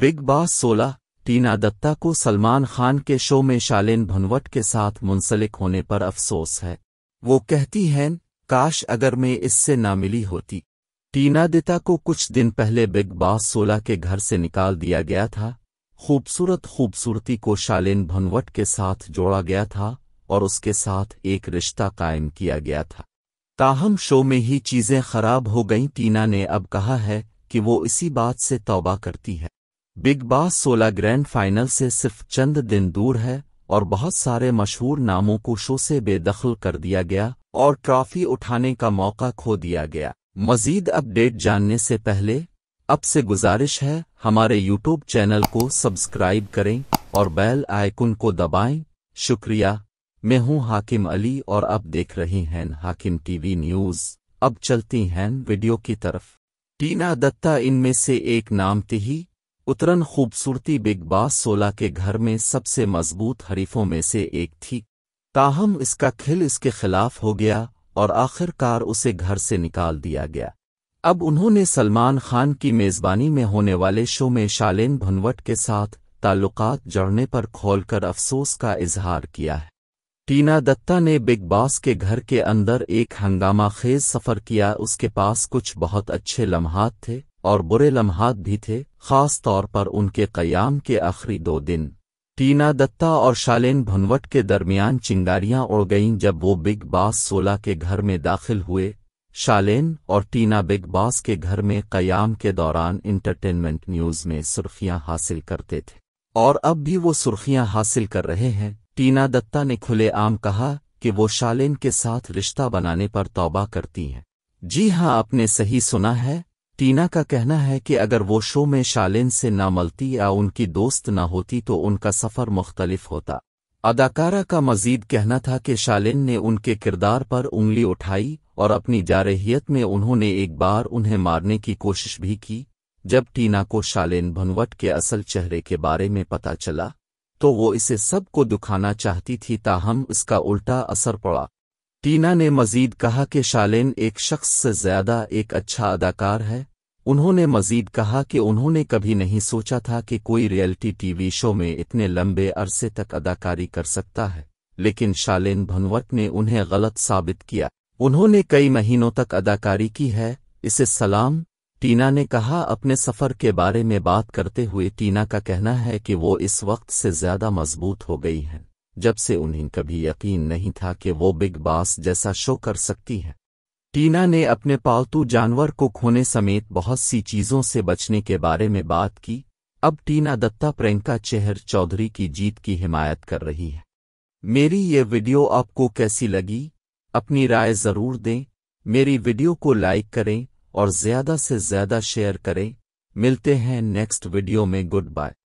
big boss 16 टीना दत्ता को सलमान खान के show में शालीन भनवट के साथ मुंसलिक होने पर अफसोस है वो कहती हैं काश अगर मैं इससे ना मिली होती टीना दत्ता को कुछ दिन पहले बिग बॉस 16 के घर से निकाल दिया गया था खूबसूरत खूबसूरती को शालीन भनवट के साथ जोड़ा गया था और उसके साथ एक रिश्ता कायम किया गया था ताहम शो में ही चीज़ें खराब हो गईं टीना ने अब कहा है कि वो इसी बात से तौबा करती है बिग बॉस सोलह ग्रैंड फाइनल से सिर्फ चंद दिन दूर है और बहुत सारे मशहूर नामों को शो से बेदखल कर दिया गया और ट्रॉफी उठाने का मौका खो दिया गया मजीद अपडेट जानने से पहले अब से गुजारिश है हमारे यूट्यूब चैनल को सब्सक्राइब करें और बेल आइकन को दबाएं शुक्रिया मैं हूं हाकिम अली और अब देख रहे हैं हाकिम टीवी न्यूज अब चलती हैं वीडियो की तरफ टीना दत्ता इनमें से एक नाम थी उतरन खूबसूरती बिग बॉस सोलह के घर में सबसे मजबूत हरीफों में से एक थी ताहम इसका खिल इसके खिलाफ हो गया और आखिरकार उसे घर से निकाल दिया गया अब उन्होंने सलमान खान की मेज़बानी में होने वाले शो में शालेन भनवट के साथ ताल्लुकात जड़ने पर खोलकर अफसोस का इजहार किया है टीना दत्ता ने बिग बॉस के घर के अंदर एक हंगामा खेज सफ़र किया उसके पास कुछ बहुत अच्छे लम्हात थे और बुरे लम्हात भी थे खास तौर पर उनके कयाम के आखिरी दो दिन टीना दत्ता और शालेन भनवट के दरमियान चिंगारियां उड़ गईं जब वो बिग बॉस सोला के घर में दाखिल हुए शालेन और टीना बिग बॉस के घर में कयाम के दौरान इंटरटेनमेंट न्यूज़ में सुर्खियां हासिल करते थे और अब भी वो सुर्खियां हासिल कर रहे हैं टीना दत्ता ने खुलेआम कहा कि वो शालेन के साथ रिश्ता बनाने पर तौबा करती हैं जी हां आपने सही सुना है टीना का कहना है कि अगर वो शो में शालिन से ना मलती या उनकी दोस्त ना होती तो उनका सफ़र मुख्तलिफ होता अदाकारा का मजीद कहना था कि शालिन ने उनके किरदार पर उंगली उठाई और अपनी जारहियत में उन्होंने एक बार उन्हें मारने की कोशिश भी की जब टीना को शालिन भनवट के असल चेहरे के बारे में पता चला तो वो इसे सबको दुखाना चाहती थी ताहम इसका उल्टा असर पड़ा टीना ने मजीद कहा कि शालिन एक शख्स से ज्यादा एक अच्छा अदाकार है उन्होंने मजीद कहा कि उन्होंने कभी नहीं सोचा था कि कोई रियलिटी टीवी शो में इतने लंबे अरसे तक अदाकारी कर सकता है लेकिन शालेन भनवर्क ने उन्हें गलत साबित किया उन्होंने कई महीनों तक अदाकारी की है इसे सलाम टीना ने कहा अपने सफ़र के बारे में बात करते हुए टीना का कहना है कि वो इस वक्त से ज़्यादा मजबूत हो गई हैं जब से उन्हें कभी यकीन नहीं था कि वो बिग बास जैसा शो कर सकती हैं टीना ने अपने पालतू जानवर को खोने समेत बहुत सी चीज़ों से बचने के बारे में बात की अब टीना दत्ता प्रियंका चेहर चौधरी की जीत की हिमायत कर रही है मेरी ये वीडियो आपको कैसी लगी अपनी राय ज़रूर दें मेरी वीडियो को लाइक करें और ज़्यादा से ज़्यादा शेयर करें मिलते हैं नेक्स्ट वीडियो में गुड बाय